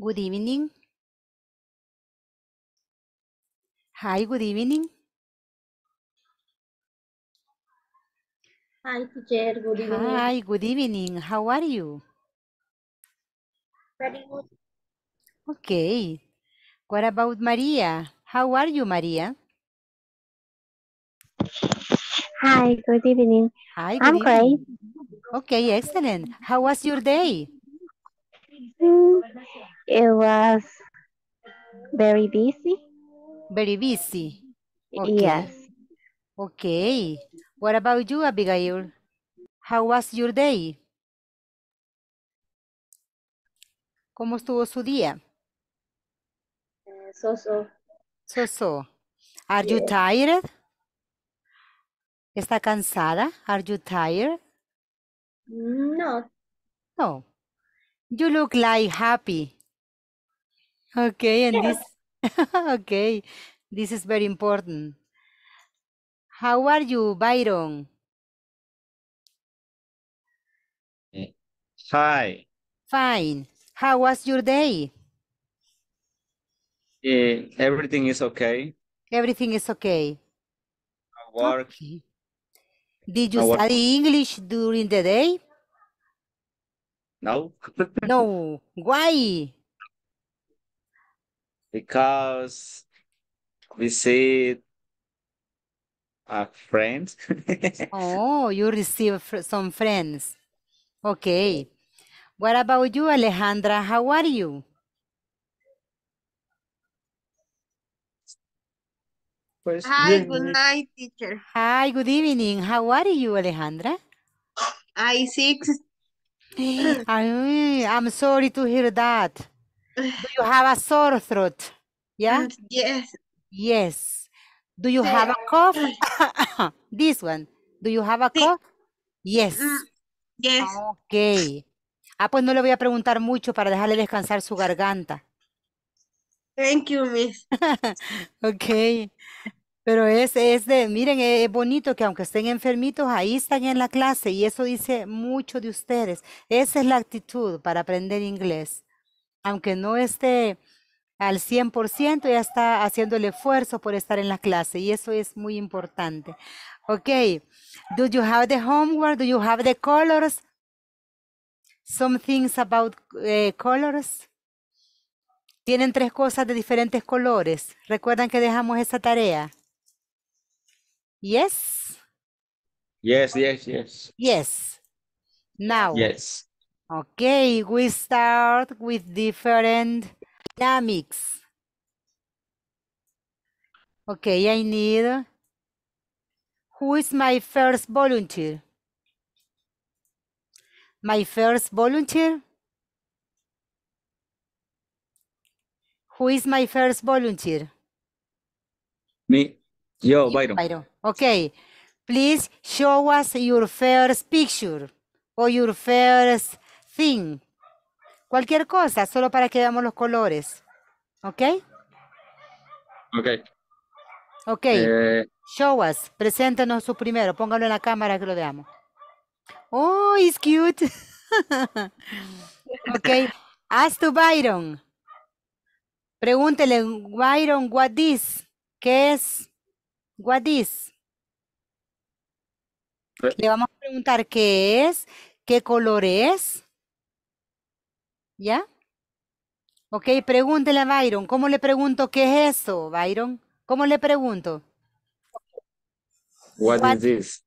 Good evening. Hi, good evening. Hi, teacher. Good evening. Hi, good evening. How are you? Very good. Okay. What about Maria? How are you, Maria? Hi, good evening. Hi, good I'm evening. great. Okay, excellent. How was your day? Mm, It was very busy. Very busy. Okay. Yes. Okay. What about you, Abigail? How was your day? ¿Cómo estuvo su día? Eh, so, so. So, so. Are you tired? ¿Está cansada? Are you tired? No. No. You look like happy. Okay, and this okay, this is very important. How are you, Byron? Hi. Eh, fine. How was your day? Uh, everything is okay. Everything is okay. I work. Okay. Did you study English during the day? No. no. Why? because we see a uh, friend. oh, you receive fr some friends. Okay. What about you, Alejandra? How are you? Hi, good night, teacher. Hi, good evening. How are you, Alejandra? I six. I'm sorry to hear that. Do you have a sore throat? Yeah? Mm, yes. Yes. Do you have a cough? this one. Do you have a cough? Mm, yes. Ok. Ah, pues no le voy a preguntar mucho para dejarle descansar su garganta. Thank you, miss. ok. Pero es, es de, miren, e, es bonito que aunque estén enfermitos, ahí están en la clase y eso dice mucho de ustedes. Esa es la actitud para aprender inglés aunque no esté al 100%, ya está haciendo el esfuerzo por estar en la clase y eso es muy importante. Ok, do you have the homework? Do you have the colors? Some things about eh, colors. Tienen tres cosas de diferentes colores. Recuerdan que dejamos esa tarea. Yes. Yes, yes, yes. Yes. Now. Yes. Okay, we start with different dynamics. Okay, I need, who is my first volunteer? My first volunteer? Who is my first volunteer? Me, yo, Byron. Byron. Okay, please show us your first picture or your first thing. Cualquier cosa, solo para que veamos los colores. ¿Ok? Ok. Ok. Eh, Show us. Preséntanos su primero. Póngalo en la cámara que lo veamos. Oh, it's cute. ok. Ask to Byron. Pregúntele, Byron, what is? ¿Qué es? What is? Eh. Le vamos a preguntar qué es, qué color es, ¿Ya? Ok, pregúntele a Byron. ¿Cómo le pregunto qué es eso, Byron? ¿Cómo le pregunto? What, is this?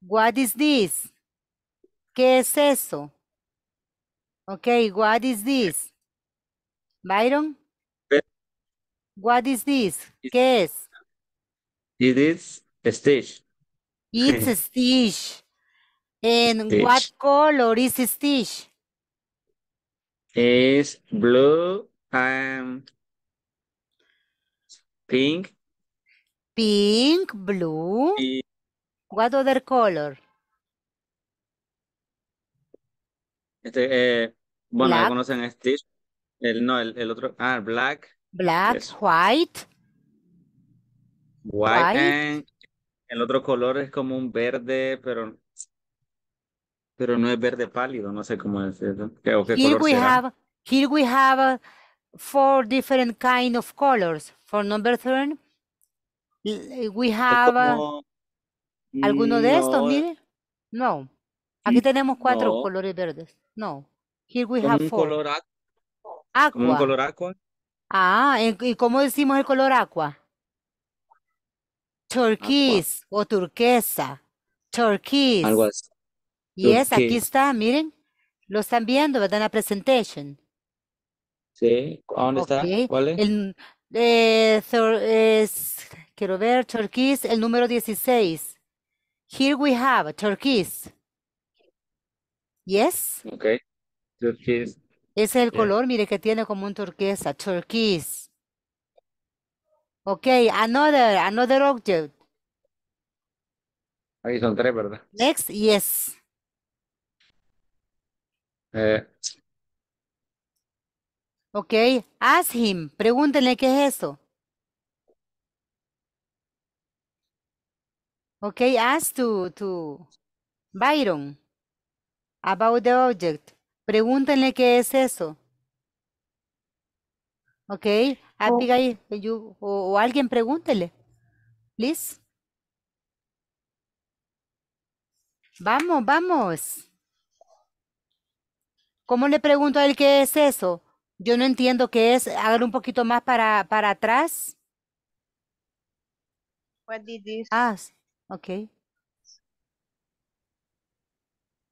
What is this? ¿Qué es eso? Ok, what is this? Byron? What is this? ¿Qué es? It is a stitch. It's a stitch. And what color is stitch? Es blue pink. Pink, blue. What other color? Este, eh, bueno, black. conocen este, El, no, el, otro. Ah, black. Black, white. white. el otro color es como un verde, pero pero no es verde pálido, no sé cómo es eso. ¿Qué, o qué here we have here we have uh, four different kind of colors. For number three, we have uh, alguno no. de estos, mire. No. Aquí mm, tenemos cuatro colores verdes. No. Here we have un four. Color aqua. Un color aqua. Ah, ¿y cómo decimos el color aqua? Turquís o turquesa. Turquís. Algo así. Yes, aquí está, miren. Lo están viendo, ¿verdad? En la presentación. Sí, ¿dónde está? ¿Cuál es? El, eh, Quiero ver, turquís, el número 16. Here we have turquís. Yes. Ok, turquís. Ese es el color, mire, que tiene como un turquesa, turquís. Ok, another, another object. Ahí son tres, ¿verdad? Next, yes. Okay, eh, Ok, ask him. Pregúntenle qué es eso. Ok, ask to, to Byron about the object. Pregúntenle qué es eso. Ok, oh. o, alguien pregúntele. Please. Vamos, vamos. ¿Cómo le pregunto a él qué es eso? Yo no entiendo qué es. Hágalo un poquito más para, para atrás. What did this? Ah, ok.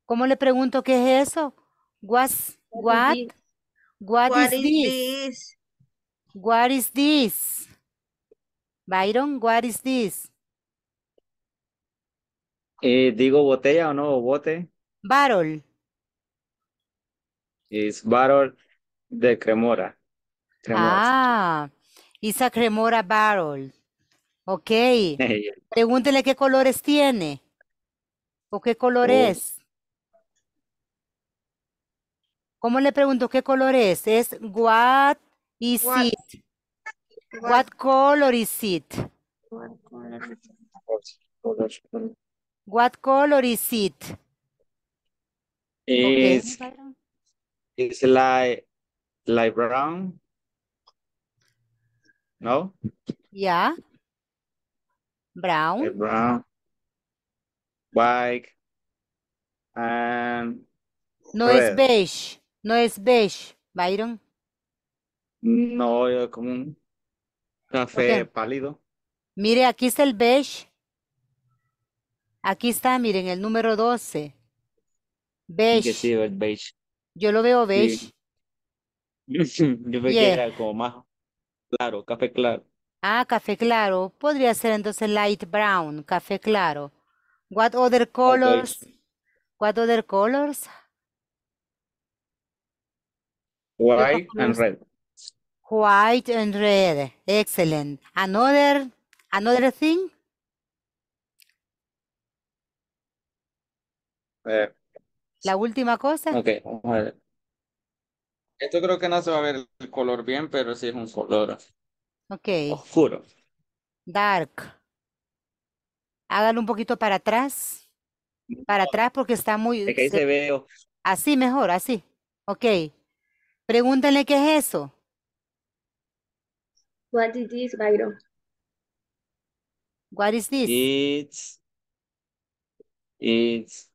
¿Cómo le pregunto qué es eso? what? What, what is, this? What is this? Byron, what is this? Eh, digo botella o no, bote. Barrel. Es barrel de cremora. Ah, es a cremora barrel. Ok. Pregúntele qué colores tiene. ¿O qué color es? ¿Cómo le pregunto qué color es? Es what is it? What, color is it? What color is it? ¿Es like, like brown. No? Yeah. Brown. brown. White. no es beige. No es beige, Byron. No, como un café pálido. Mire, aquí está el beige. Aquí está, miren, el número 12. Beige. beige. Yo lo veo beige. Yo veo que era como más claro, café claro. Ah, café claro. Podría ser entonces light brown, café claro. What other colors? What other colors? White and red. White and red. Excellent. Another, another thing? Eh, la última cosa. Ok, Esto creo que no se va a ver el color bien, pero sí es un color Ok. oscuro. Dark. Hágalo un poquito para atrás. Para atrás porque está muy... Así mejor, así. Ok. pregúntenle qué es eso. What is this, Byron? What is this? It's... It's...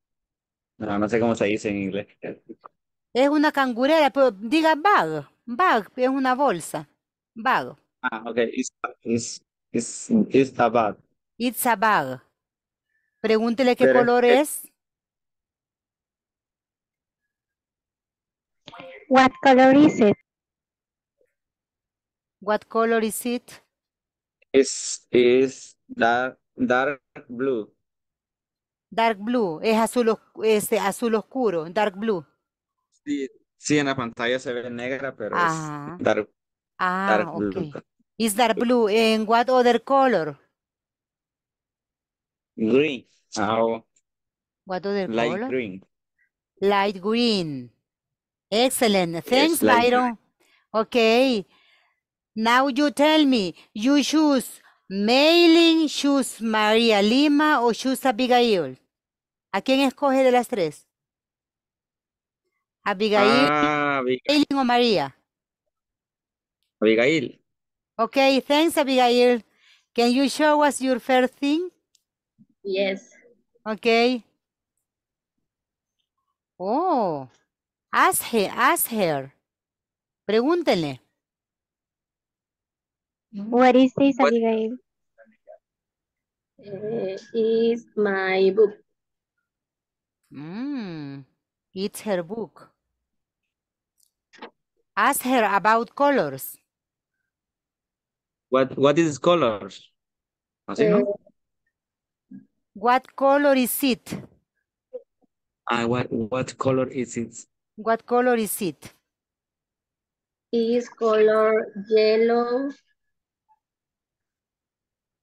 No, no sé cómo se dice en inglés. Es una cangurera, pero diga bag. Bag es una bolsa. Bag. Ah, ok. It's, a bag. It's a bag. Pregúntele qué color es. What color is it? What color is it? It's, dark blue. Dark blue, es azul, este, azul oscuro, dark blue. Sí, sí, en la pantalla se ve negra, pero es ah. dark, ah, blue. Okay. Is dark blue. ¿En what other color? Green. Oh. What other light green. Light green. Excellent. Thanks, Byron. Okay. Now you tell me, you choose mailing, choose Maria Lima, o choose Abigail? ¿A quién escoge de las tres? ¿Abigail, ah, Abigail. o María? Abigail. Okay, thanks Abigail. Can you show us your first thing? Yes. Okay. Oh, ask her, ask her. Pregúntenle. What is this, Abigail? Es eh, mi my book. Mm, it's her book. Ask her about colors. What What is colors? Así, no? Uh, what color is it? Uh, what What color is it? What color is it? Is color yellow,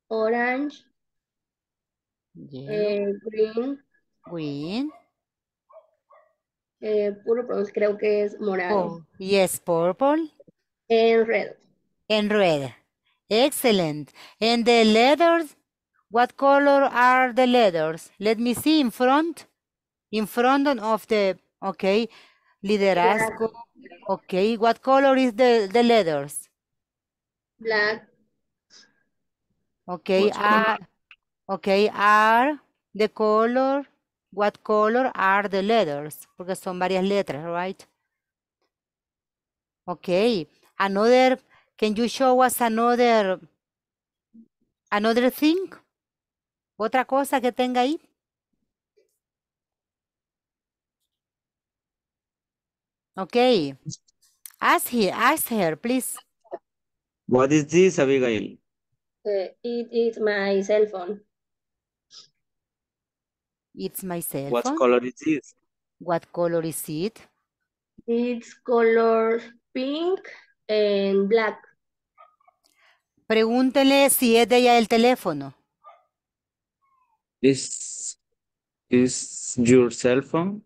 orange, yeah. uh, green. Green. Eh, purple, creo que es morado. Oh, yes, purple. And red. And red. Excellent. And the letters, what color are the letters? Let me see in front. In front of the, okay, liderazgo. Okay, what color is the, the letters? Black. Okay, are, okay, are the color What color are the letters? Porque son varias letras, right? Okay. Another, can you show us another, another thing? ¿Otra cosa que tenga ahí? Okay. Ask her, ask her, please. What is this, Abigail? Eh, it is my cell It's my cell phone. What color is it? What color is it? It's color pink and black. Pregúntele si es de ella el teléfono. Is, your cell phone?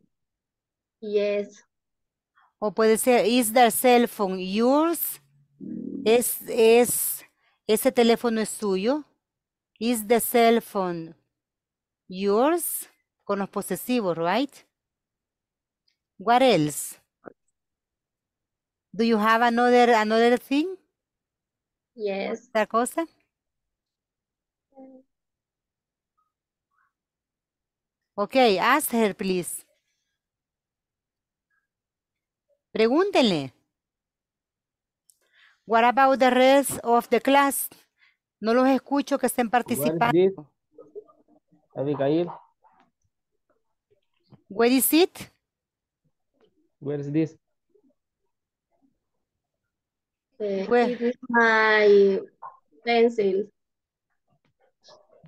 Yes. O puede ser, is the cell phone yours? ¿Es, es, ese teléfono es suyo? Is the cell phone yours? con los posesivos, right? What else? Do you have another another thing? Yes. ¿Otra cosa? Okay, ask her, please. Pregúntenle. What about the rest of the class? No los escucho que estén participando. Where is it? Where is this? Eh, Where? is my pencil.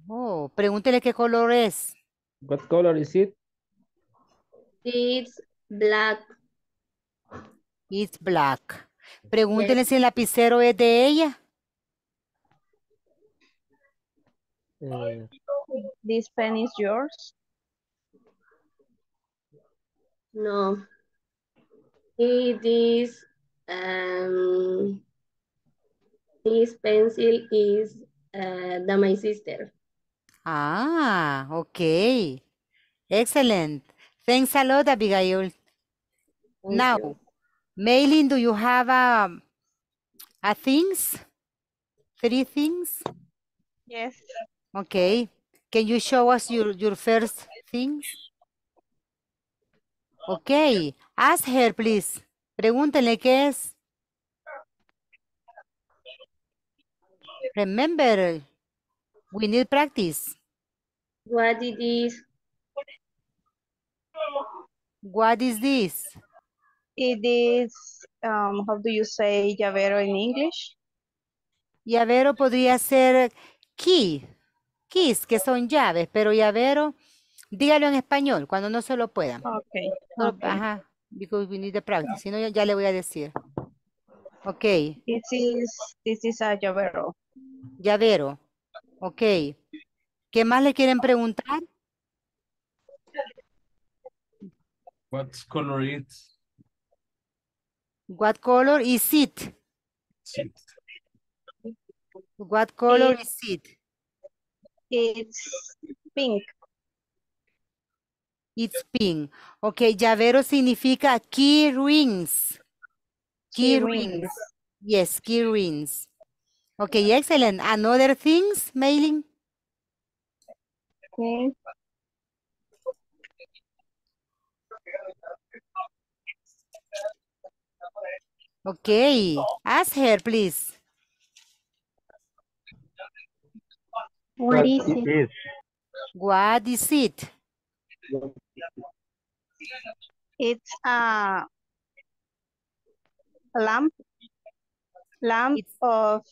Oh, pregúntele qué color es. What color is it? It's black. It's black. Pregúntele si el lapicero es de ella. Uh, This pen is yours. No. It is, um, this pencil is uh, the, my sister. Ah, okay. Excellent. Thanks a lot, Abigail. Thank now, you. Maylin, do you have a, um, a things? Three things? Yes. Okay. Can you show us your, your first things? Ok, ask her, please. Pregúntenle qué es. Remember, we need practice. What is this? What is this? It is, um, how do you say llavero in English? Llavero podría ser key, keys, que son llaves, pero llavero... Dígalo en español, cuando no se lo puedan. Ok. Ah, ajá, because we de the Si no, ya le voy a decir. Ok. This is, this is a llavero. Llavero. Ok. ¿Qué más le quieren preguntar? What color is it? What color is it? What color is it? It's pink. It's pink. Ok, llavero significa key rings. Key, rings. Yes, key rings. Okay, excellent. Another things, mailing? Okay. Okay, ask her, please. What, is it? What is it? It's a lamp, lamp it's... of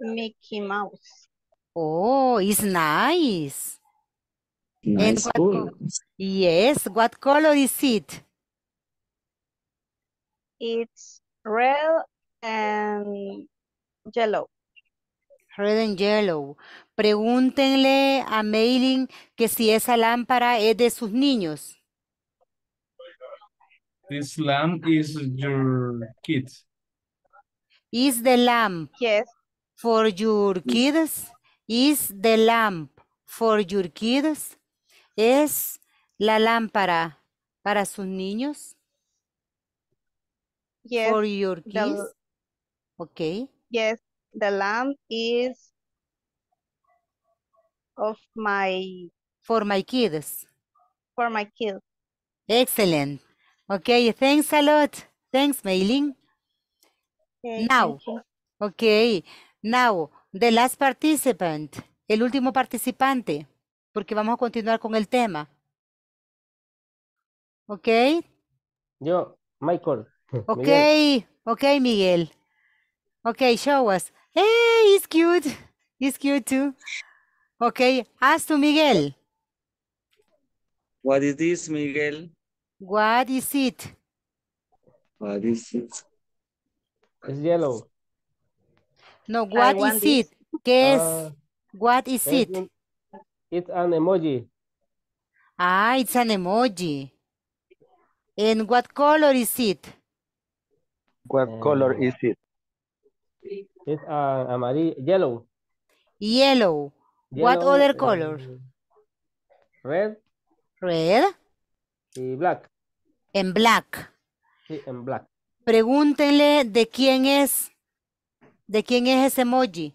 Mickey Mouse. Oh, it's nice. Nice. What cool. yes, what color is it? It's red and yellow. Red and yellow. Pregúntenle a Mailing que si esa lámpara es de sus niños. This lamp is your kids. Is the lamp yes. for your kids? Is the lamp for your kids? ¿Es la lámpara para sus niños? Yes. For your kids? okay. Yes, the lamp is of my for my kids. For my kids. Excellent. Okay, thanks a lot. Thanks, Mailing. now, okay, now, the last participant, el último participante, porque vamos a continuar con el tema. Okay. Yo, Michael. Okay, okay, Miguel. Okay, show us. Hey, it's cute. he's cute too. Okay, haz to Miguel. What is this, Miguel? What is it? What is it? It's yellow. No, what is it? Guess. Ah, what is it? It's an emoji. Ah, it's an emoji. And what color is it? What eh, color is it? It's uh, amarillo, yellow. Yellow. What other eh, color? Red. Red. Y black. En black. Sí, en black. Pregúntenle de quién es. ¿De quién es ese emoji?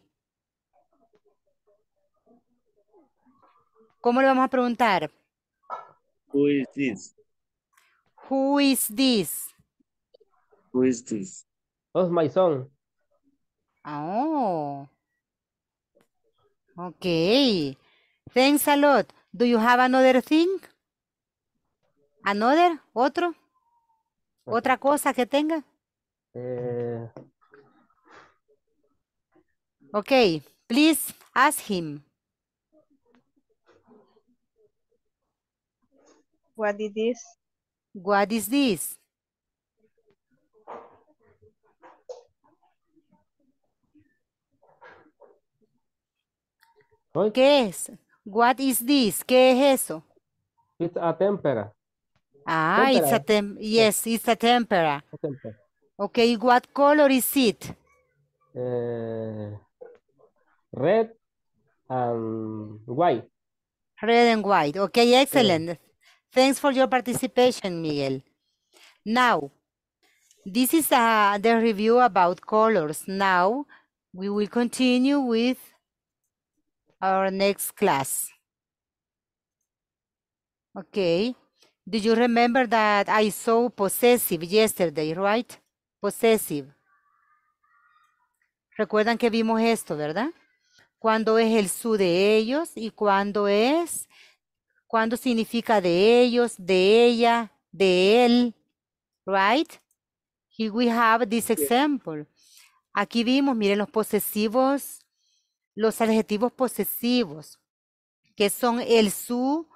¿Cómo le vamos a preguntar? Who is this? Who is this? Who is this? Oh, my son. Oh. Okay. Thanks a lot. Do you have another thing? Another? ¿Otro? ¿Otra cosa que tenga? Eh... Okay. Please ask him. What is this? What is this? ¿Qué es? What is this? ¿Qué es eso? It's a tempera. Ah, tempera. it's a eh. tem yes, it's a tempera. A tempera. Okay, what color is it? Uh, red and white. Red and white. Okay, excellent. Yeah. Thanks for your participation, Miguel. Now, this is uh, the review about colors. Now, we will continue with our next class. Okay. Do you remember that I saw possessive yesterday, right? Possessive. Recuerdan que vimos esto, ¿verdad? Cuando es el su de ellos y cuando es, cuando significa de ellos, de ella, de él, right? Here we have this example. Aquí vimos, miren, los posesivos los adjetivos posesivos, que son el su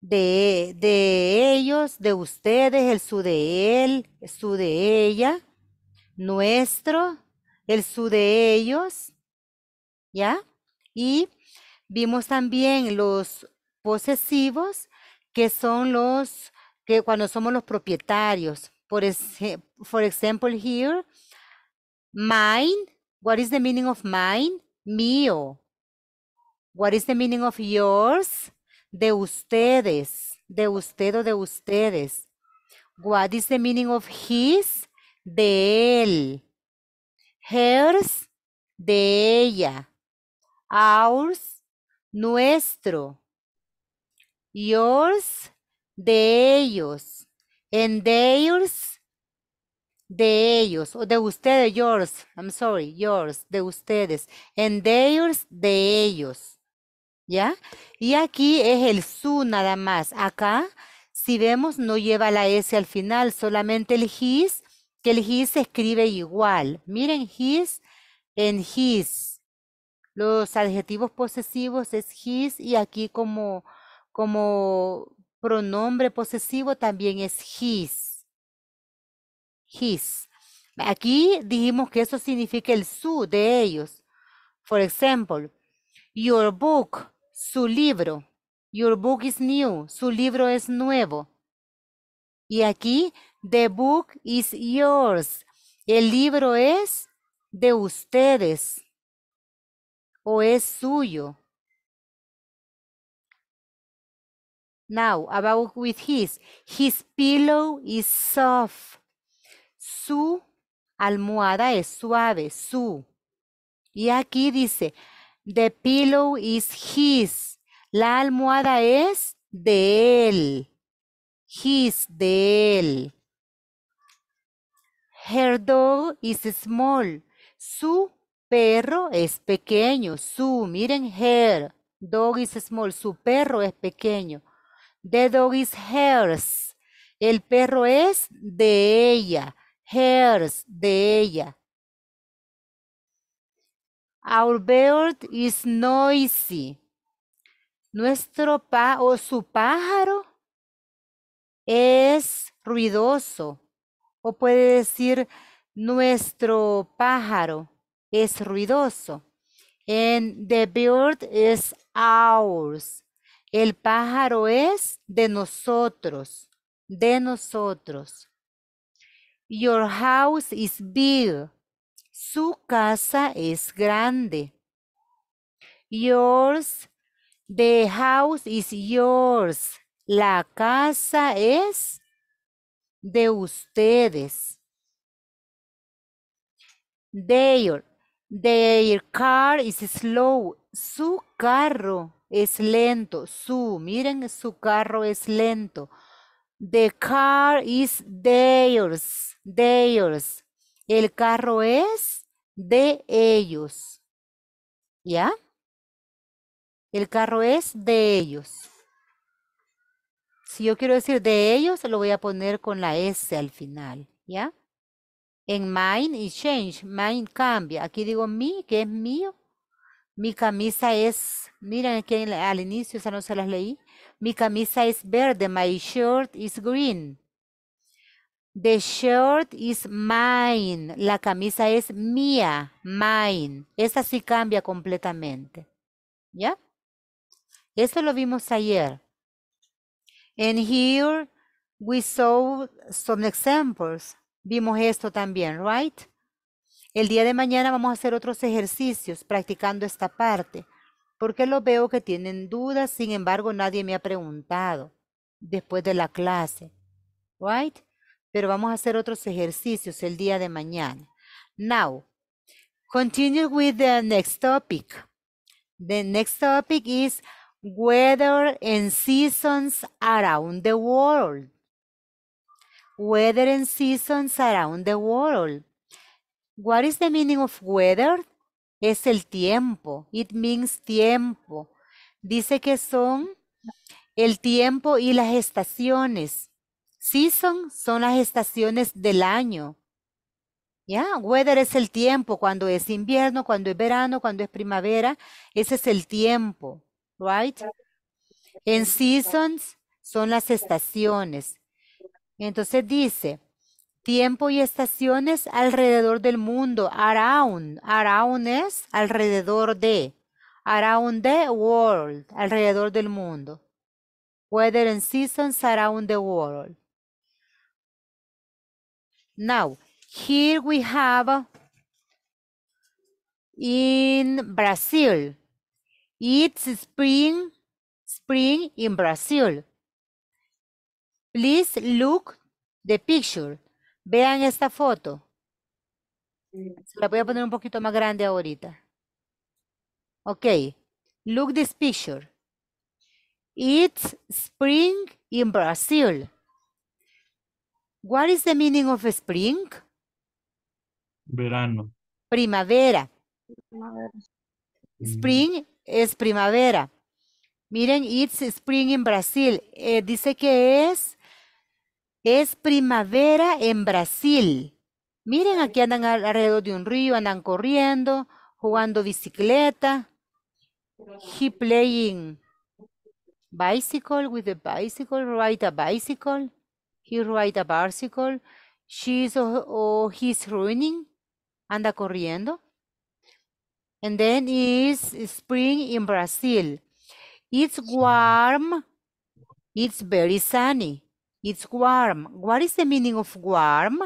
de, ellos, de ustedes, el su de él, su de ella, nuestro, el su de ellos, ¿ya? Y vimos también los posesivos, que son los que cuando somos los propietarios. Por, ejemplo, here, mine, what is the meaning of mine? mío. What is the meaning of yours? De ustedes, de usted o de ustedes. What is the meaning of his? De él. Hers, de ella. Ours, nuestro. Yours, de ellos. And theirs, de ellos, o de ustedes, yours, I'm sorry, yours, de ustedes, and theirs, de ellos, ¿ya? Y aquí es el su nada más, acá, si vemos, no lleva la S al final, solamente el his, que el his se escribe igual, miren, his, en his, los adjetivos posesivos es his, y aquí como, como pronombre posesivo también es his, his. Aquí dijimos que eso significa el su de ellos. For example, your book, su libro. Your book is new, su libro es nuevo. Y aquí, the book is yours. El libro es de ustedes o es suyo. Now, about with his. His pillow is soft. Su almohada es suave, su. Y aquí dice, the pillow is his. La almohada es de él. His, de él. Her dog is small. Su perro es pequeño. Su, miren, her. Dog is small. Su perro es pequeño. The dog is hers. El perro es de ella de ella. Our bird is noisy. Nuestro pa o su pájaro es ruidoso. O puede decir, nuestro pájaro es ruidoso. And the bird is ours. El pájaro es de nosotros, de nosotros. Your house is big. Su casa es grande. Yours. The house is yours. La casa es de ustedes. Their. Their car is slow. Su carro es lento. Su, miren, su carro es lento. The car is theirs. Theirs. El carro es de ellos. ¿Ya? El carro es de ellos. Si yo quiero decir de ellos, lo voy a poner con la S al final. ¿Ya? En mine y change. Mine cambia. Aquí digo mi, que es mío. Mi camisa es, miren aquí al inicio esa no se las leí. Mi camisa es verde, my shirt is green. The shirt is mine. La camisa es mía, mine. Esa sí cambia completamente. ¿Ya? Eso lo vimos ayer. And here we saw some examples. Vimos esto también, right? El día de mañana vamos a hacer otros ejercicios practicando esta parte, porque lo veo que tienen dudas, sin embargo nadie me ha preguntado después de la clase, right? Pero vamos a hacer otros ejercicios el día de mañana. Now, continue with the next topic. The next topic is weather and seasons around the world. Weather and seasons around the world. What is the meaning of weather? Es el tiempo. It means tiempo. Dice que son el tiempo y las estaciones. Season son las estaciones del año. Yeah. Weather es el tiempo, cuando es invierno, cuando es verano, cuando es primavera. Ese es el tiempo, right? En seasons son las estaciones. Entonces dice, Tiempo y estaciones alrededor del mundo. Around. Around es alrededor de. Around the world. Alrededor del mundo. Weather and seasons around the world. Now, here we have in Brazil. It's spring, spring in Brazil. Please look the picture. Vean esta foto. la voy a poner un poquito más grande ahorita. Ok. Look this picture. It's spring in Brazil. What is the meaning of spring? Verano. Primavera. Mm. Spring es primavera. Miren, it's spring in Brazil. Eh, dice que es es primavera en Brasil. Miren, aquí andan alrededor de un río, andan corriendo, jugando bicicleta. He playing bicycle with a bicycle, ride a bicycle. He ride a bicycle. She's or, he's running. Anda corriendo. And then it's spring in Brazil. It's warm. It's very sunny. It's warm. What is the meaning of warm?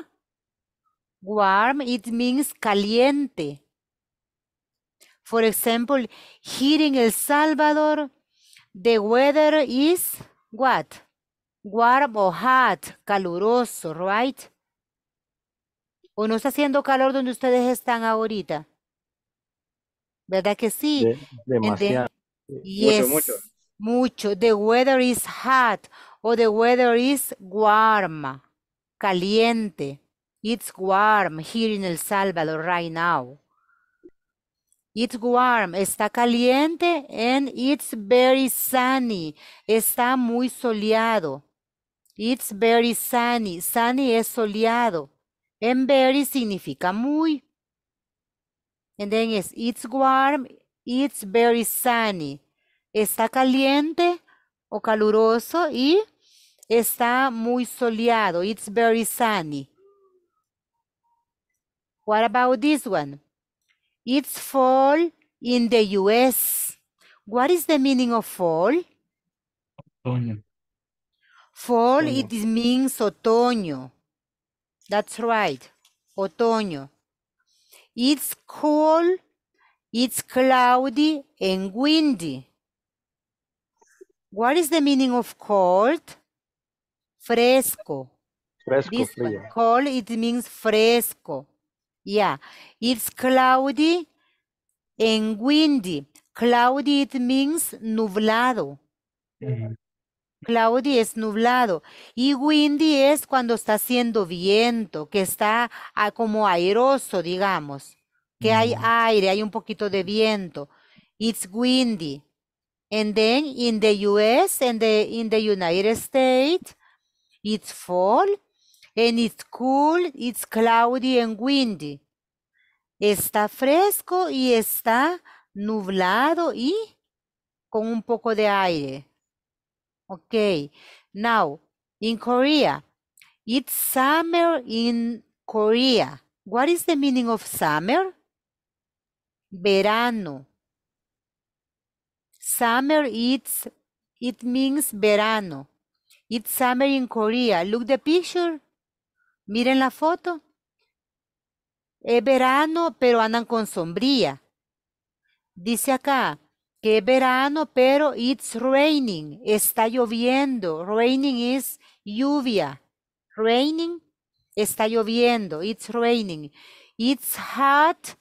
Warm, it means caliente. For example, here in El Salvador, the weather is what? Warm or hot, caluroso, right? ¿O no está haciendo calor donde ustedes están ahorita? ¿Verdad que sí? demasiado. mucho. Mucho. The weather is hot. O the weather is warm, caliente. It's warm here in El Salvador right now. It's warm, está caliente, and it's very sunny, está muy soleado. It's very sunny, sunny es soleado. And very significa muy. And then it's warm, it's very sunny. Está caliente, o caluroso y está muy soleado. It's very sunny. What about this one? It's fall in the US. What is the meaning of fall? Otoño. Fall, it means otoño. That's right. Otoño. It's cool, it's cloudy and windy. What is the meaning of cold? Fresco. Fresco, Cold, it means fresco. Yeah. It's cloudy and windy. Cloudy, it means nublado. Mm-hmm. Cloudy es nublado. Y windy es cuando está haciendo viento, que está ah, como airoso, digamos. Que hay mm-hmm. aire, hay un poquito de viento. It's windy. And then in the US and in the United States, it's fall and it's cool, it's cloudy and windy. Está fresco y está nublado y con un poco de aire. Okay, now in Korea, it's summer in Korea. What is the meaning of summer? Verano. Summer it's it means verano. It's summer in Korea. Look the picture. Miren la foto. Es verano, pero andan con sombría. Dice acá que verano, pero it's raining. Está lloviendo. Raining is lluvia. Raining, está lloviendo. It's raining. It's hot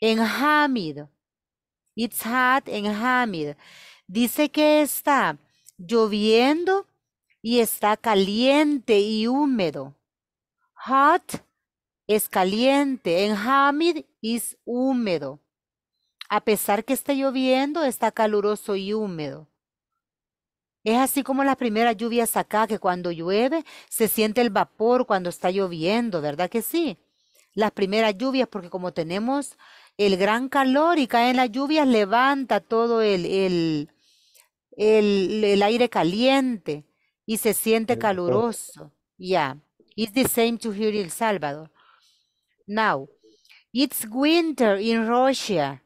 and humid. It's hot en Hamid. Dice que está lloviendo y está caliente y húmedo. Hot es caliente. En Hamid es húmedo. A pesar que está lloviendo, está caluroso y húmedo. Es así como las primeras lluvias acá, que cuando llueve se siente el vapor cuando está lloviendo, ¿verdad que sí? Las primeras lluvias, porque como tenemos el gran calor y caen las lluvias, levanta todo el, el, aire caliente y se siente caluroso. Yeah, it's the same to here in El Salvador. Now, it's winter in Russia.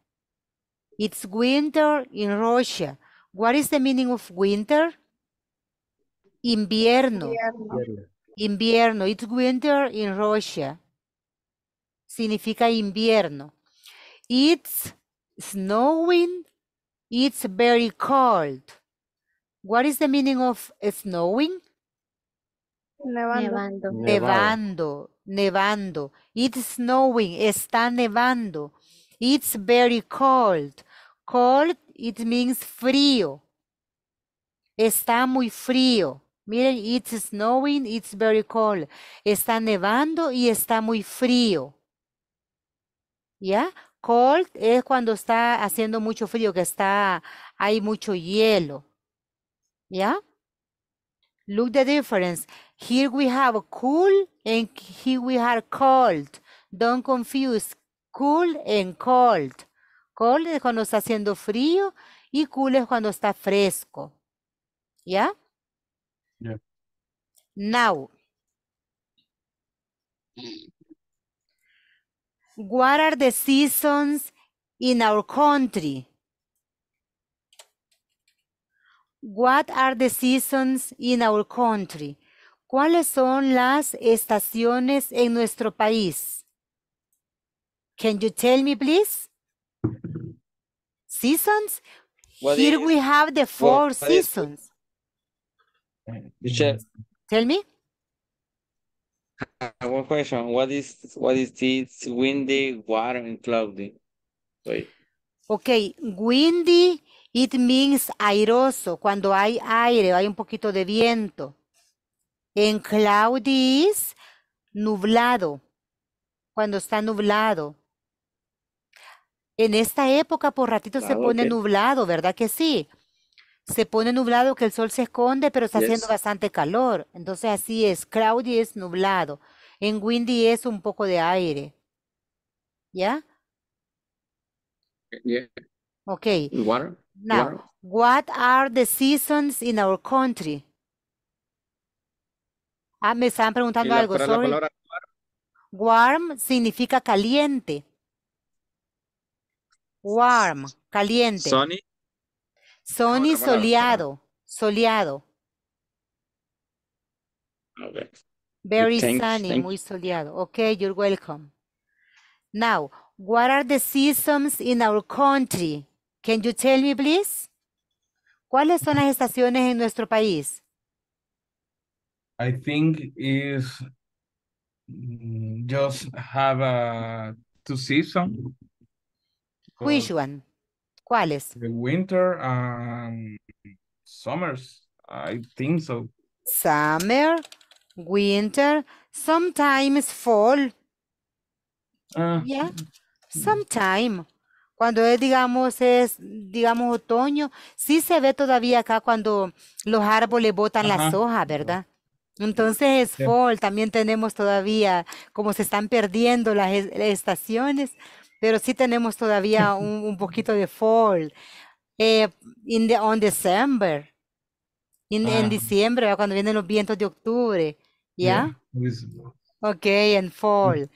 It's winter in Russia. What is the meaning of winter? Invierno. invierno. It's winter in Russia. Significa invierno. It's snowing. It's very cold. What is the meaning of snowing? Nevando. Nevando. Nevando. It's snowing. Está nevando. It's very cold. Cold, it means frío. Está muy frío. Miren, it's snowing, it's very cold. Está nevando y está muy frío. ¿Ya? Cold es cuando está haciendo mucho frío, que está, hay mucho hielo. ¿Ya? Look the difference. Here we have cool and here we have cold. Don't confuse cool and cold. Cold es cuando está haciendo frío y cool es cuando está fresco. ¿Ya? Yeah? Now. What are the seasons in our country? What are the seasons in our country? ¿Cuáles son las estaciones en nuestro país? Can you tell me, please? Seasons? What Here is, we have the four seasons. Is, tell me. Ah, one question. What is what is windy, warm and cloudy? Okay, windy it means airoso, cuando hay aire, hay un poquito de viento. En cloudy is nublado, cuando está nublado. En esta época por ratito se pone nublado, ¿verdad que sí? se pone nublado que el sol se esconde, pero está haciendo bastante calor. Entonces así es, cloudy es nublado. En windy es un poco de aire. ¿Ya? Eh, ok. Okay. warm? Now, what are the seasons in our country? Ah, me estaban preguntando algo. Sorry. warm significa caliente. Warm, caliente. Sunny. Sony soleado, soleado. Very sunny, muy soleado. Okay, you're welcome. Now, what are the seasons in our country? Can you tell me, please? ¿Cuáles son las estaciones en nuestro país? I think is just have a two season. Which one? ¿Cuáles? The winter and summers. I think so. Summer, winter, sometimes fall. Ah. yeah, sometime. Cuando es, digamos, es, digamos, otoño, sí se ve todavía acá cuando los árboles botan las hojas, ¿verdad? Entonces es fall, también tenemos todavía, como se están perdiendo las estaciones, pero sí tenemos todavía un, poquito de fall. Eh, in the, on December, in, en ah. diciembre, cuando vienen los vientos de octubre, ¿ya? Yeah? Ok, en fall.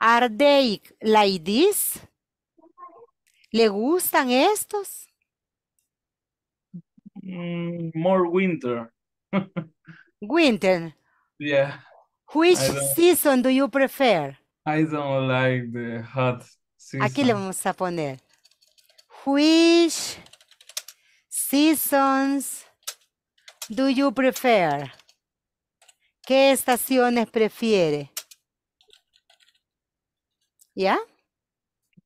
Are they like this? ¿Le gustan estos? Mm, more winter. winter. Yeah. Which season do you prefer? I don't like the hot Aquí le vamos a poner which seasons do you prefer? ¿Qué estaciones prefiere? ¿Ya?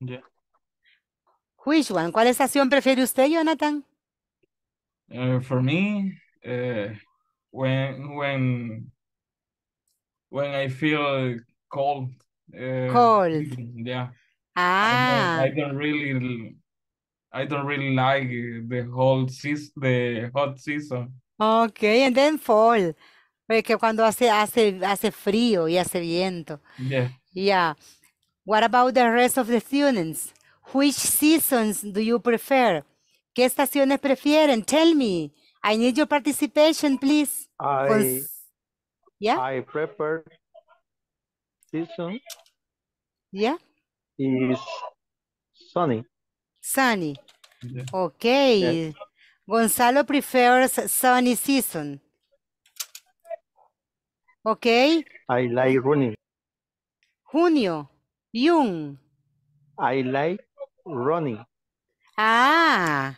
Yeah. Which one? ¿Cuál estación prefiere usted, Jonathan? Eh, for me, eh, when when I feel cold. Eh, cold. Yeah. Ah. I don't really I don't really like the whole season, the hot season. Okay, and then fall. Porque cuando hace, hace, hace frío y hace viento. Yeah. Yeah. What about the rest of the students? Which seasons do you prefer? ¿Qué estaciones prefieren? Tell me. I need your participation, please. I, Cons yeah? I prefer season. Yeah. is sunny. Sunny. Okay. Gonzalo prefers sunny season. Okay. I like running. Junio. Young. I like running. Ah.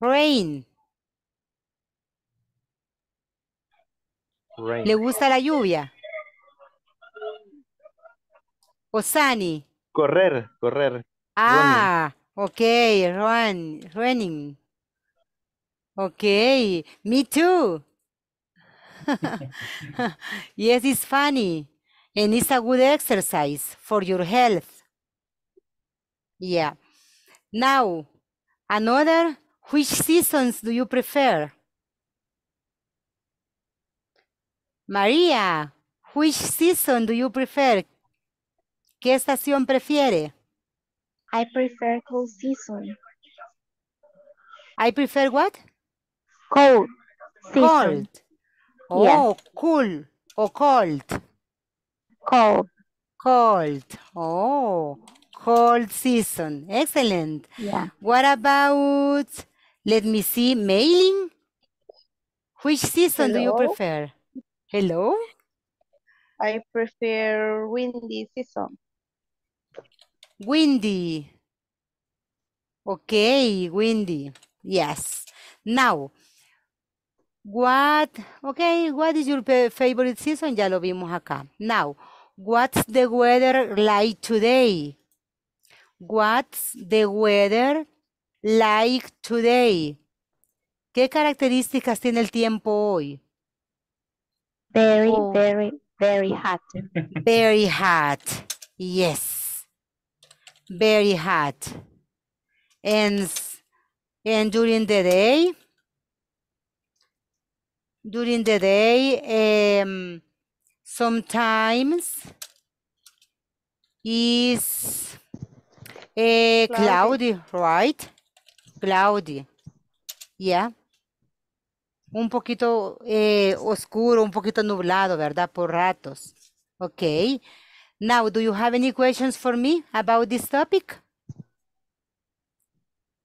Rain. Rain. ¿Le gusta la lluvia? O sunny. Correr, correr. Ah, okay, run, running. Okay, me too. yes, it's funny. And it's a good exercise for your health. Yeah. Now, another, which seasons do you prefer? Maria, which season do you prefer? ¿Qué estación prefiere? I prefer cold season. I prefer what? Cold. Season. Cold. Oh, yes. cool. O oh, cold. Cold. Cold. Oh, cold season. Excellent. Yeah. What about, let me see, mailing? Which season Hello? do you prefer? Hello? I prefer windy season. Windy. Okay, windy. Yes. Now, what, okay, what is your favorite season? Ya lo vimos acá. Now, what's the weather like today? What's the weather like today? ¿Qué características tiene el tiempo hoy? Very, oh. very, very hot. Very hot. Yes very hot. And, during the day, during the day, em, sometimes is eh, cloudy, right? Cloudy, yeah. Un poquito eh, oscuro, un poquito nublado, ¿verdad? Por ratos. Ok. Now, do you have any questions for me about this topic?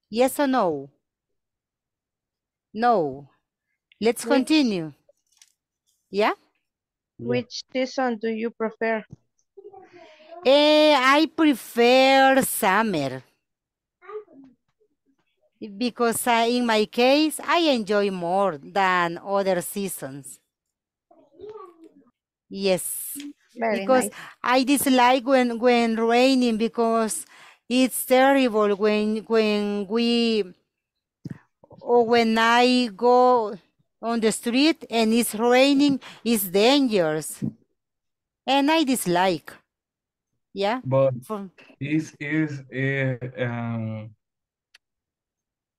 Yes or no? No. Let's which, continue. Yeah? Which season do you prefer? Eh, I prefer summer. Because uh, in my case, I enjoy more than other seasons. Yes. Very because nice. I dislike when when raining because it's terrible when when we or when I go on the street and it's raining, it's dangerous. And I dislike. Yeah. But this is is uh, um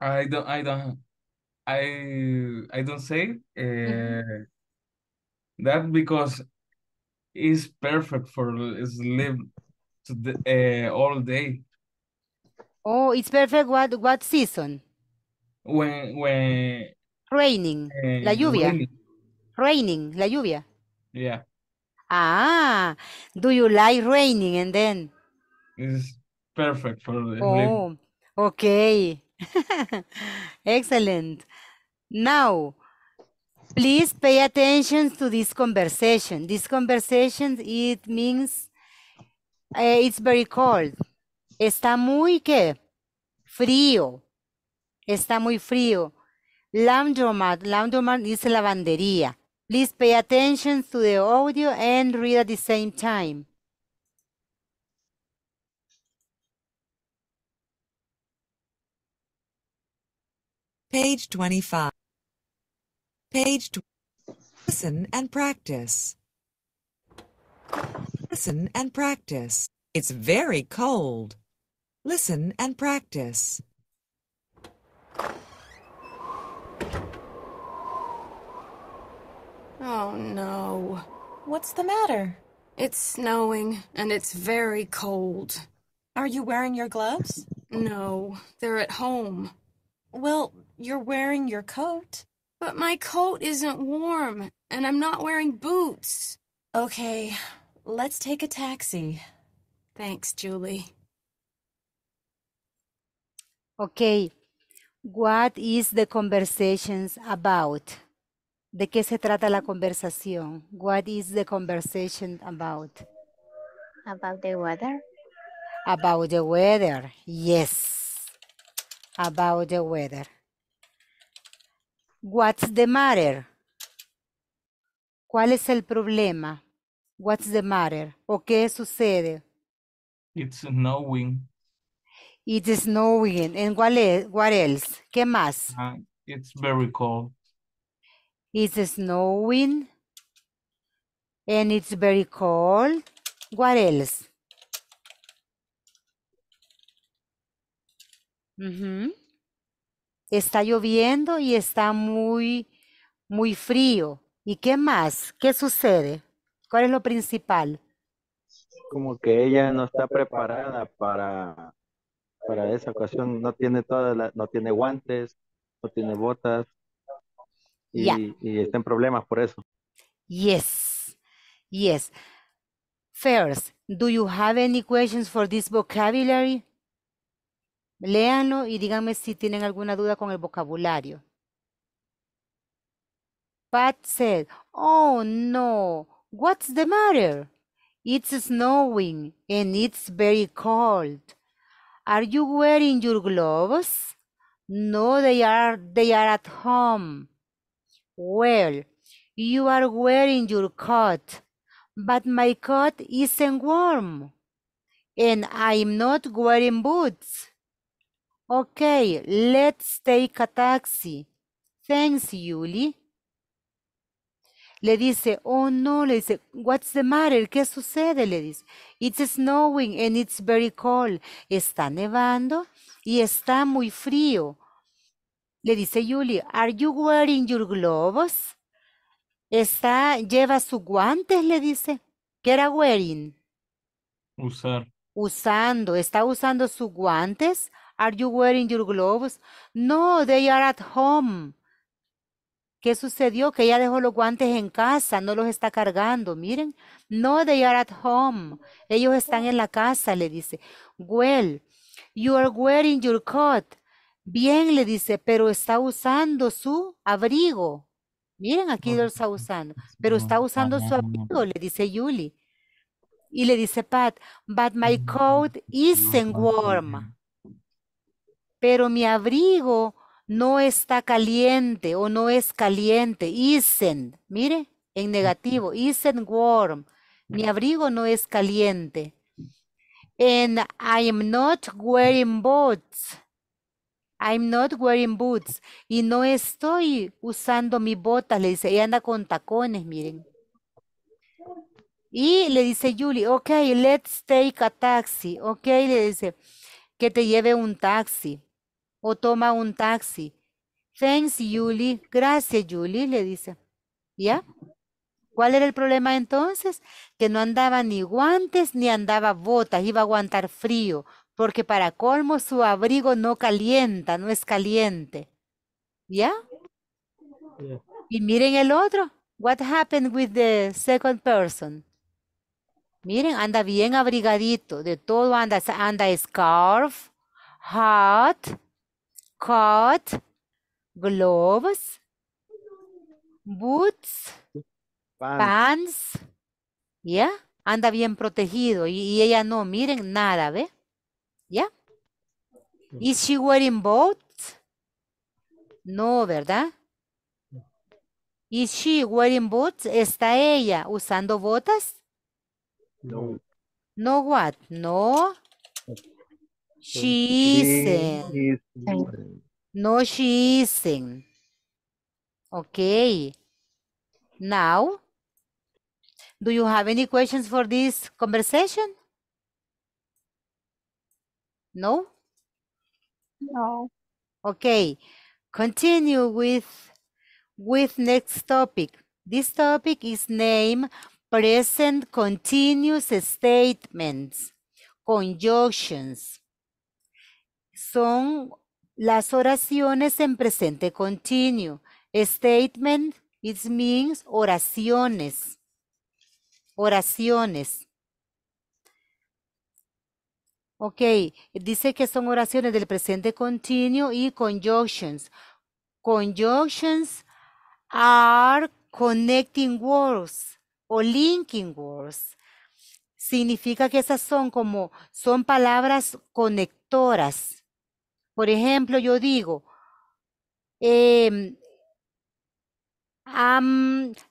I don't I don't I I don't say mm-hmm. uh, mm -hmm. that because is perfect for sleep to the, uh, all day. Oh, it's perfect what what season? When when raining, uh, la lluvia. Raining. raining. la lluvia. Yeah. Ah, do you like raining and then? It's perfect for the Oh, living. okay. Excellent. Now, Please pay attention to this conversation. This conversation, it means uh, it's very cold. Está muy qué? Frío. Está muy frío. Laundromat. Laundromat is lavandería. Please pay attention to the audio and read at the same time. Page 25. Page Listen and practice. Listen and practice. It's very cold. Listen and practice. Oh no. What's the matter? It's snowing and it's very cold. Are you wearing your gloves? No, they're at home. Well, you're wearing your coat. But my coat isn't warm, and I'm not wearing boots. Okay, let's take a taxi. Thanks, Julie. Okay, what is the conversations about? ¿De qué se trata la conversación? What is the conversation about? About the weather. About the weather, yes. About the weather. What's the matter? ¿Cuál es el problema? What's the matter? ¿O qué sucede? It's snowing. It's snowing. And what, es, what else? ¿Qué más? Uh, it's very cold. It's snowing. And it's very cold. What else? Mm -hmm. está lloviendo y está muy, muy frío. ¿Y qué más? ¿Qué sucede? ¿Cuál es lo principal? Como que ella no está preparada para, para esa ocasión, no tiene no tiene guantes, no tiene botas y, y está en problemas por eso. Yes, yes. First, do you have any questions for this vocabulary? Léanlo y díganme si tienen alguna duda con el vocabulario. Pat said, Oh no, what's the matter? It's snowing and it's very cold. Are you wearing your gloves? No, they are, they are at home. Well, you are wearing your coat, but my coat isn't warm. And I'm not wearing boots. Okay, let's take a taxi. Thanks, Yuli. Le dice, oh no, le dice, what's the matter? ¿Qué sucede? Le dice, it's snowing and it's very cold. Está nevando y está muy frío. Le dice Julie, are you wearing your gloves? Está, lleva sus guantes, le dice. ¿Qué era wearing? Usar. Usando, está usando sus guantes Are you wearing your gloves? No, they are at home. ¿Qué sucedió? Que ella dejó los guantes en casa, no los está cargando, miren. No, they are at home. Ellos están en la casa, le dice. Well, you are wearing your coat. Bien, le dice, pero está usando su abrigo. Miren, aquí lo está usando. Pues, pero está usando su abrigo, le dice Julie. Y le dice Pat, but my coat isn't warm pero mi abrigo no está caliente o no es caliente. Isn't, mire, en negativo, isn't warm. Mi abrigo no es caliente. And I am not wearing boots. I'm not wearing boots. Y no estoy usando mi botas, le dice. Ella anda con tacones, miren. Y le dice Julie, ok, let's take a taxi. Ok, le dice, que te lleve un taxi o toma un taxi. Thanks, Julie. Gracias, Julie, le dice. ¿Ya? ¿Cuál era el problema entonces? Que no andaba ni guantes ni andaba botas, iba a aguantar frío, porque para colmo su abrigo no calienta, no es caliente. ¿Ya? Y miren el otro. What happened with the second person? Miren, anda bien abrigadito, de todo anda, anda scarf, hat, coat, gloves, boots, pants, ¿ya? Anda bien protegido y, ella no, miren, nada, ¿ve? ¿Ya? Mm. Is she wearing boots? No, ¿verdad? Is she wearing boots? ¿Está ella usando botas? No. No what? No. She isn't. No, she isn't. Okay. Now, do you have any questions for this conversation? No? No. Okay. Continue with with next topic. This topic is named present continuous statements, conjunctions. son las oraciones en presente continuo. Statement, it means oraciones. Oraciones. Ok, dice que son oraciones del presente continuo y conjunctions. Conjunctions are connecting words o linking words. Significa que esas son como, son palabras conectoras por ejemplo, yo digo, em,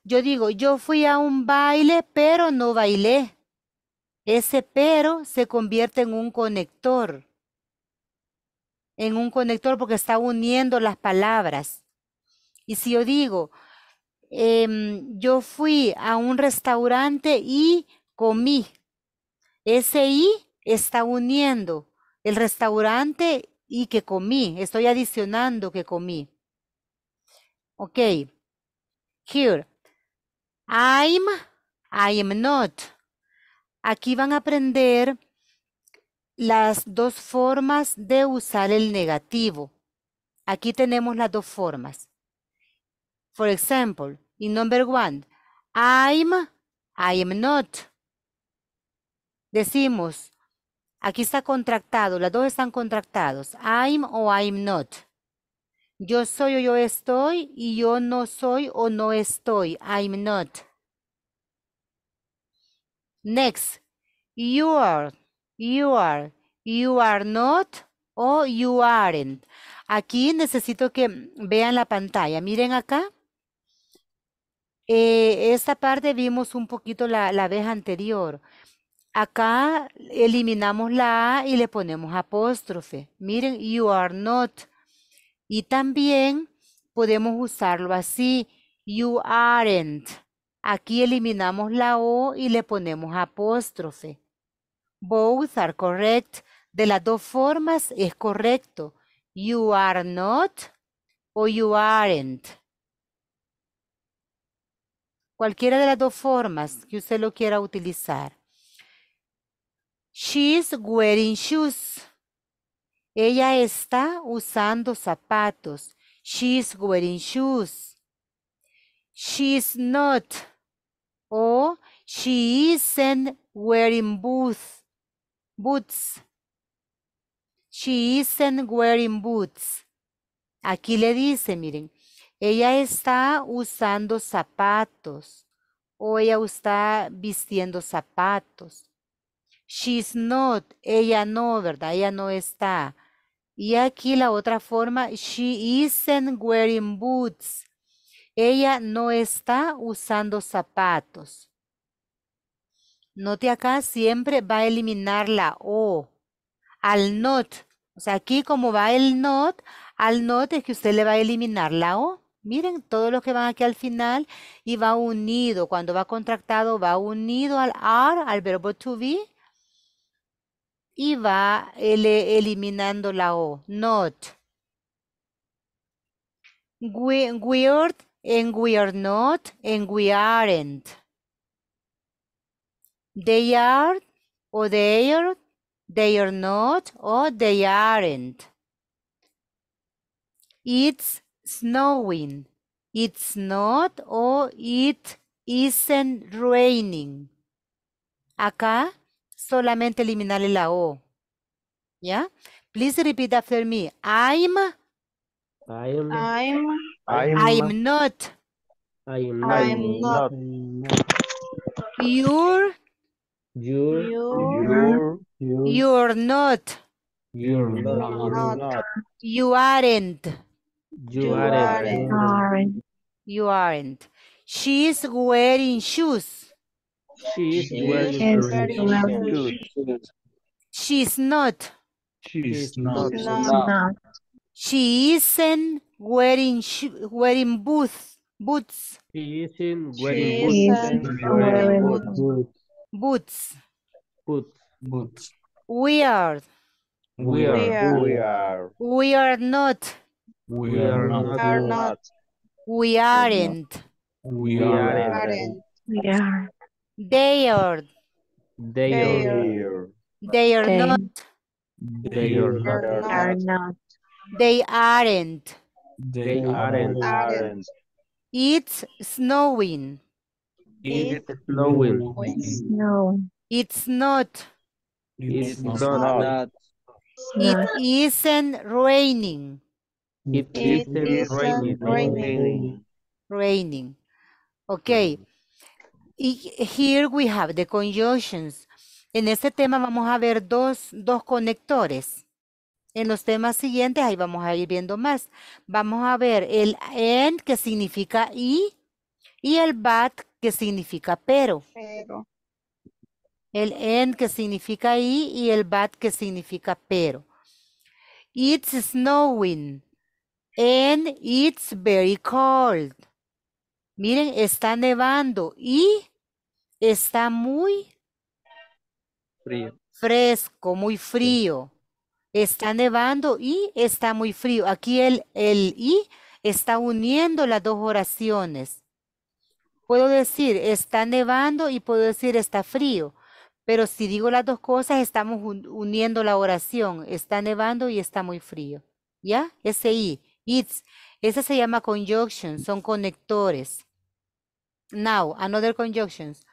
yo digo, yo fui a un baile, pero no bailé. Ese pero se convierte en un conector. En un conector porque está uniendo las palabras. Y si yo digo, em, yo fui a un restaurante y comí. Ese y está uniendo el restaurante y que comí. Estoy adicionando que comí. Ok. Here. I'm, I am not. Aquí van a aprender las dos formas de usar el negativo. Aquí tenemos las dos formas. For example, in number one, I'm, I am not. Decimos, Aquí está contractado, las dos están contractados. I'm o I'm not. Yo soy o yo estoy y yo no soy o no estoy. I'm not. Next, you are, you are, you are not o you aren't. Aquí necesito que vean la pantalla. Miren acá. Eh, esta parte vimos un poquito la, la vez anterior. Acá eliminamos la A y le ponemos apóstrofe. Miren, you are not. Y también podemos usarlo así, you aren't. Aquí eliminamos la O y le ponemos apóstrofe. Both are correct. De las dos formas es correcto. You are not o you aren't. Cualquiera de las dos formas que usted lo quiera utilizar. She's wearing shoes. Ella está usando zapatos. She's wearing shoes. She's not. O she isn't wearing boots. Boots. She isn't wearing boots. Aquí le dice, miren, ella está usando zapatos o ella está vistiendo zapatos. She's not. Ella no, ¿verdad? Ella no está. Y aquí la otra forma, she isn't wearing boots. Ella no está usando zapatos. Note acá, siempre va a eliminar la O. Al not. O sea, aquí como va el not, al not es que usted le va a eliminar la O. Miren, todo lo que van aquí al final y va unido. Cuando va contractado, va unido al R, al verbo to be y va eliminando la O. Not. We, and we are not and we aren't. They are or they are, they are not or they aren't. It's snowing. It's not or it isn't raining. Acá solamente eliminarle la O. ¿Ya? Please repeat after me. I'm. I'm. I'm. I'm, I'm not. I'm not. I'm not. You're. You're. You're. You're not. You're not. You aren't. You aren't. You aren't. She is wearing shoes. She is very good. She is not. She is not. She isn't wearing wearing boots. Boots. She isn't wearing boots. Boots. Boots. Boots. We are. We are. We are. We are not. We are not. We aren't. We aren't. We are. They are. They are. They are not. They are not. They aren't. They aren't. It's snowing. It's snowing. Snow. It's not. It's, it's not. not. It isn't raining. It, it isn't, isn't raining. raining. Raining. Okay. Y here we have the conjunctions. En este tema vamos a ver dos, dos conectores. En los temas siguientes, ahí vamos a ir viendo más. Vamos a ver el and, que significa y, y el but, que significa pero. Pero. El and, que significa y, y el but, que significa pero. It's snowing. And it's very cold. Miren, está nevando y Está muy frío. fresco, muy frío. Está nevando y está muy frío. Aquí el, I está uniendo las dos oraciones. Puedo decir está nevando y puedo decir está frío. Pero si digo las dos cosas, estamos uniendo la oración. Está nevando y está muy frío. ¿Ya? Ese I. It's. Ese se llama conjunction. Son conectores. Now, another conjunctions.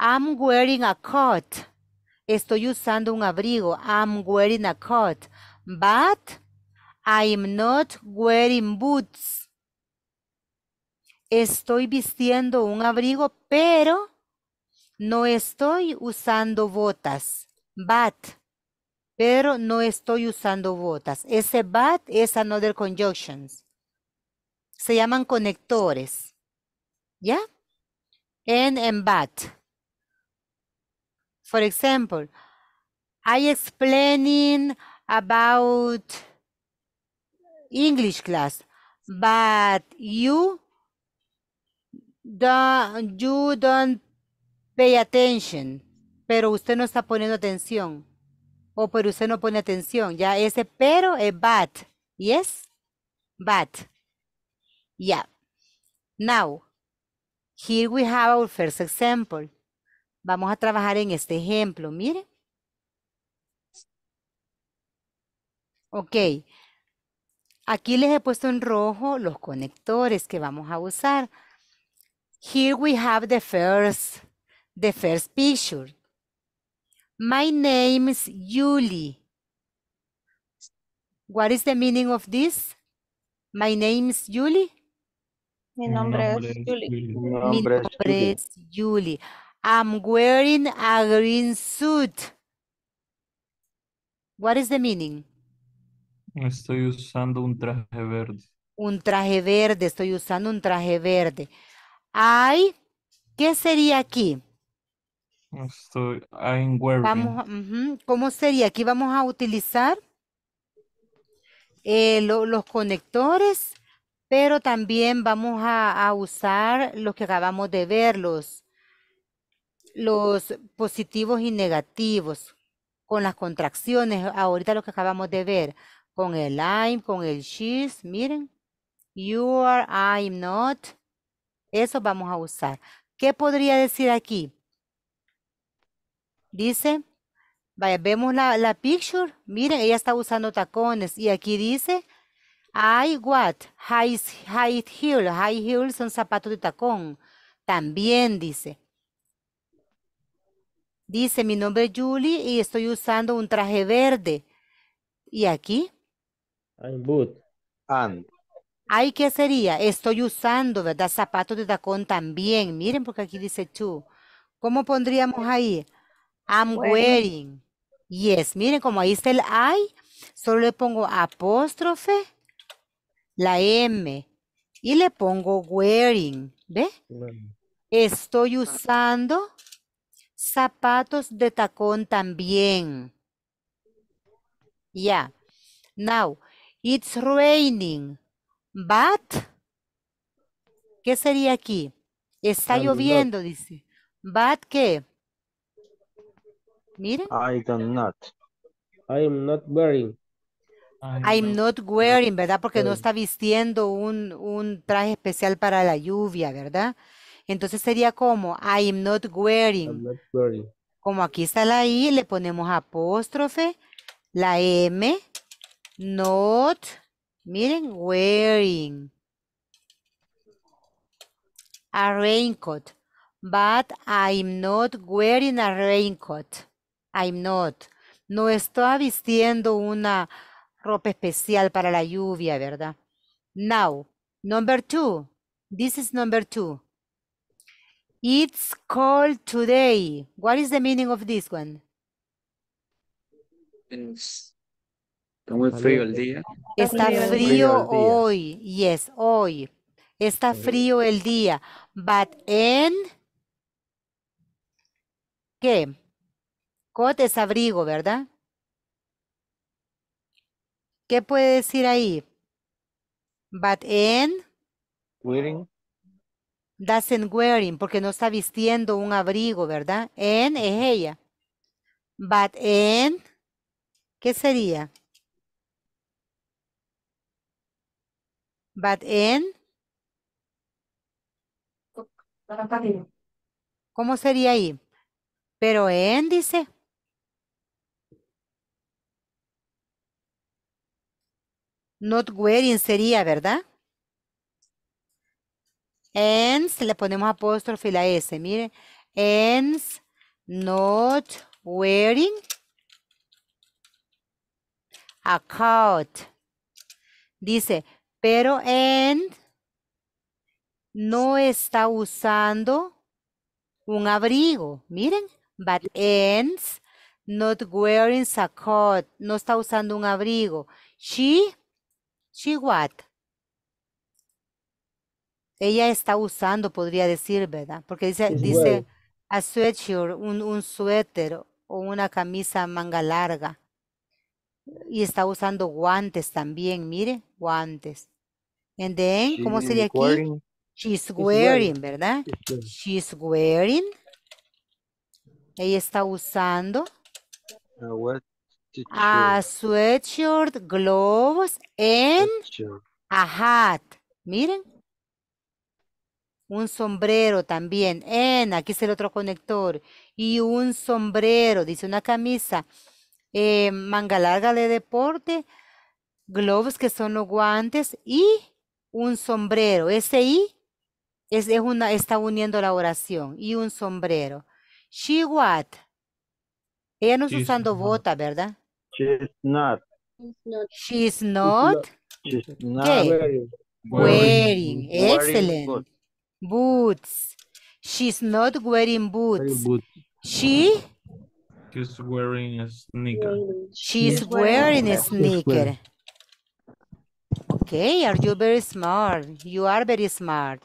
I'm wearing a coat. Estoy usando un abrigo. I'm wearing a coat. But I'm not wearing boots. Estoy vistiendo un abrigo, pero no estoy usando botas. But. Pero no estoy usando botas. Ese but es another conjunctions. Se llaman conectores. ¿Ya? En, and but. For example, I explaining about English class, but you don't, pay attention, pero usted no está poniendo atención, o pero usted no pone atención, ya ese pero es but, yes, but, yeah. Now, here we have our first example. Vamos a trabajar en este ejemplo, miren. Ok, aquí les he puesto en rojo los conectores que vamos a usar. Here we have the first, the first picture. My name is Julie. What is the meaning of this? My name is Julie. Mi nombre es Julie. Mi nombre es Julie. I'm wearing a green suit. What is the meaning? Estoy usando un traje verde. Un traje verde, estoy usando un traje verde. I, ¿qué sería aquí? Estoy, I'm wearing. Vamos, ¿Cómo sería? Aquí vamos a utilizar eh, los conectores, pero también vamos a, usar los que acabamos de verlos los positivos y negativos, con las contracciones, ahorita lo que acabamos de ver, con el I'm, con el she's, miren, you are, I'm not, eso vamos a usar. ¿Qué podría decir aquí? Dice, vaya, vemos la, la picture, miren, ella está usando tacones y aquí dice, I what, high, high heel, high heels son zapatos de tacón, también dice. Dice, mi nombre es Julie y estoy usando un traje verde. ¿Y aquí? I'm boot. And. ¿Ay, qué sería? Estoy usando, ¿verdad? Zapatos de tacón también. Miren, porque aquí dice tú. ¿Cómo pondríamos ahí? I'm wearing. Yes. Miren, como ahí está el I, solo le pongo apóstrofe, la M, y le pongo wearing. ¿Ve? Estoy usando Zapatos de tacón también. Yeah. Now, it's raining, but... ¿Qué sería aquí? Está lloviendo, dice. ¿But qué? Mire. I not. I am not wearing. I'm, not, wearing, ¿verdad? Porque no está vistiendo un, un traje especial para la lluvia, ¿verdad? Entonces sería como I'm not wearing. not wearing. Como aquí está la I, le ponemos apóstrofe, la M, not, miren, wearing. A raincoat. But I'm not wearing a raincoat. I'm not. No estoy vistiendo una ropa especial para la lluvia, ¿verdad? Now, number two. This is number two. It's cold today. What is the meaning of this one? Está muy frío el día. Está frío hoy. Yes, hoy. Está frío el día. But en... ¿Qué? Cot es abrigo, ¿verdad? ¿Qué puede decir ahí? But en... Wearing doesn't wearing, porque no está vistiendo un abrigo, ¿verdad? En es ella. But en, ¿qué sería? But en. ¿Cómo sería ahí? Pero en dice. Not wearing sería, ¿verdad? se le ponemos apóstrofe y la S, miren, ends not wearing a coat. Dice, pero and no está usando un abrigo, miren, but ends not wearing a coat, no está usando un abrigo. She, she what? ella está usando, podría decir, ¿verdad? Porque dice, dice a sweatshirt, un, un suéter o una camisa manga larga. Y está usando guantes también, mire, guantes. And then, ¿cómo sería aquí? She's wearing, ¿verdad? She's wearing. Ella está usando a sweatshirt, gloves, and a hat. Miren, un sombrero también. En, aquí es el otro conector. Y un sombrero, dice una camisa. Eh, manga larga de deporte. Gloves, que son los guantes. Y un sombrero. Ese I es, una, está uniendo la oración. Y un sombrero. She what? Ella no está usando bota, ¿verdad? She's not. She's not. She's not. Wearing. Excellent. Boots. She's not wearing boots. She? She's wearing a sneaker. She's wearing a sneaker. Okay, are you very smart? You are very smart.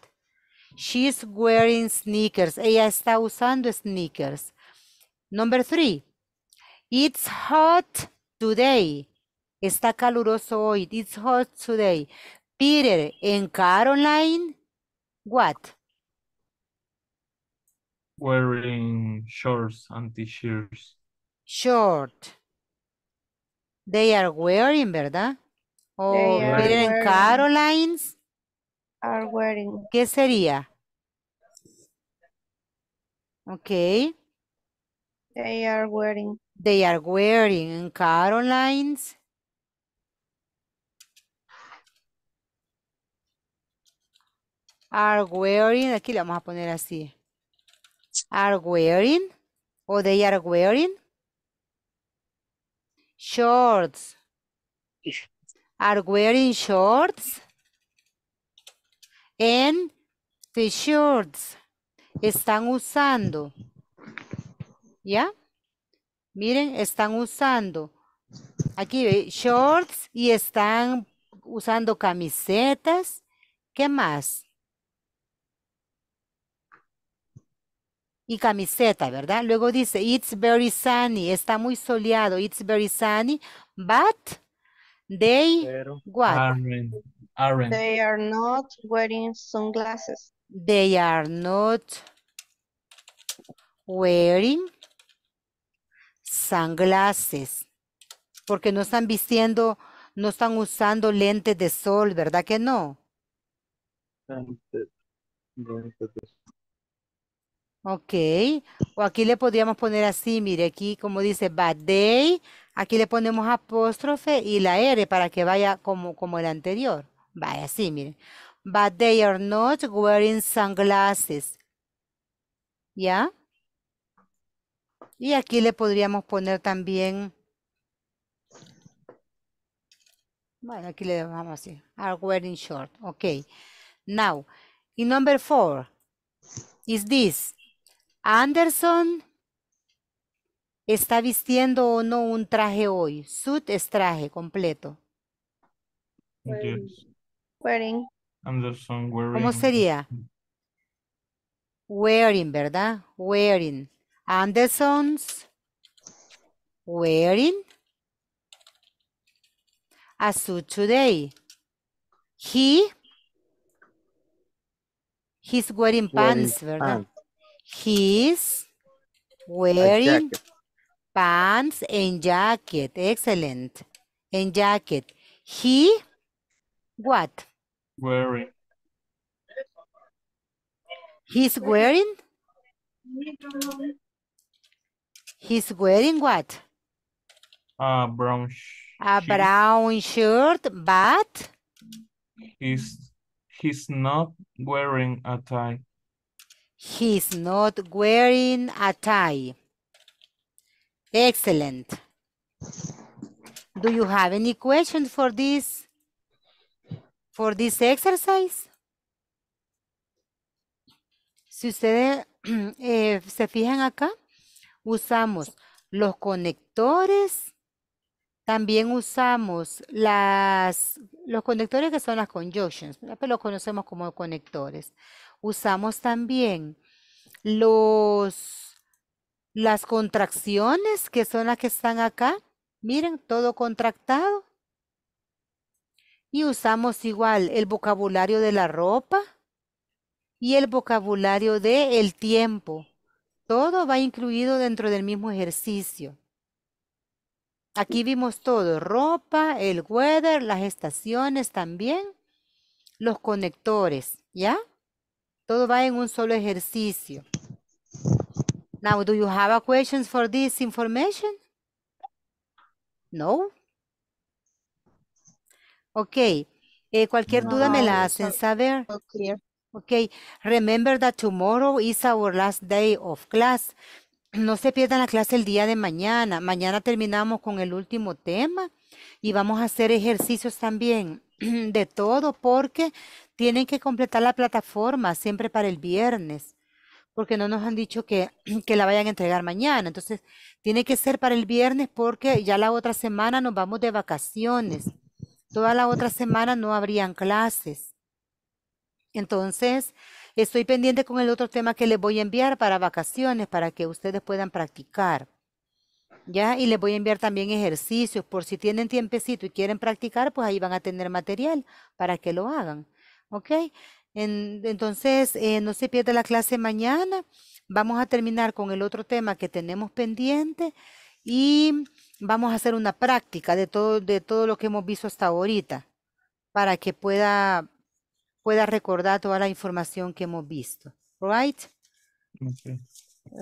She's wearing sneakers. Ella está usando sneakers. Number three. It's hot today. Está caluroso hoy. It's hot today. Peter and Caroline what? Wearing shorts and t-shirts. Short. They are wearing, ¿verdad? oh, wearing. Carolines. Are wearing. ¿Qué sería? Ok. They are wearing. They are wearing. Carolines. are wearing, aquí le vamos a poner así. Are wearing o they are wearing shorts. Are wearing shorts and the shorts Están usando. ¿Ya? Miren, están usando. Aquí shorts y están usando camisetas. ¿Qué más? y camiseta, ¿verdad? Luego dice, it's very sunny, está muy soleado, it's very sunny, but they, They are not wearing sunglasses. They are not wearing sunglasses. Porque no están vistiendo, no están usando lentes de sol, ¿verdad que no? Ok. O aquí le podríamos poner así, mire, aquí como dice bad day, aquí le ponemos apóstrofe y la R para que vaya como, como el anterior. Vaya así, mire. But they are not wearing sunglasses. ¿Ya? Y aquí le podríamos poner también... Bueno, aquí le dejamos así. Are wearing short. Ok. Now, in number four, is this. Anderson está vistiendo o no un traje hoy. Suit es traje completo. Wearing. Anderson wearing. ¿Cómo sería? Wearing, ¿verdad? Wearing. Anderson's wearing a suit today. He, he's wearing, pants, ¿verdad? He's wearing pants and jacket. Excellent. And jacket. He what? Wearing. He's wearing? He's wearing what? A brown A brown shirt, but? He's, he's not wearing a tie. He's not wearing a tie. Excellent. Do you have any questions for this, for this exercise? Si ustedes eh, se fijan acá, usamos los conectores también usamos las, los conectores que son las conjunctions, pero pues los conocemos como conectores. Usamos también los, las contracciones que son las que están acá. Miren, todo contractado. Y usamos igual el vocabulario de la ropa y el vocabulario del el tiempo. Todo va incluido dentro del mismo ejercicio. Aquí vimos todo, ropa, el weather, las estaciones también, los conectores, ¿ya? Todo va en un solo ejercicio. Now, do you have a questions for this information? No. Ok. Eh, cualquier duda me la hacen saber. ok. Remember that tomorrow is our last day of class. No se pierdan la clase el día de mañana. Mañana terminamos con el último tema y vamos a hacer ejercicios también de todo porque tienen que completar la plataforma siempre para el viernes porque no nos han dicho que, la vayan a entregar mañana. Entonces, tiene que ser para el viernes porque ya la otra semana nos vamos de vacaciones. Toda la otra semana no habrían clases. Entonces, Estoy pendiente con el otro tema que les voy a enviar para vacaciones, para que ustedes puedan practicar. ¿Ya? Y les voy a enviar también ejercicios por si tienen tiempecito y quieren practicar, pues ahí van a tener material para que lo hagan. ¿Ok? entonces, eh, no se pierda la clase mañana. Vamos a terminar con el otro tema que tenemos pendiente y vamos a hacer una práctica de todo, de todo lo que hemos visto hasta ahorita para que pueda pueda recordar toda la información que hemos visto. Right?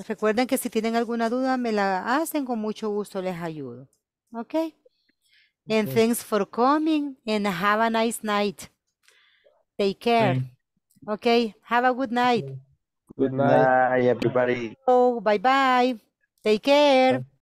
Recuerden que si tienen alguna duda, me la hacen con mucho gusto, les ayudo. Okay? And thanks for coming and have a nice night. Take care. Okay. Have a good night. Good night, everybody. Oh, bye bye. Take care.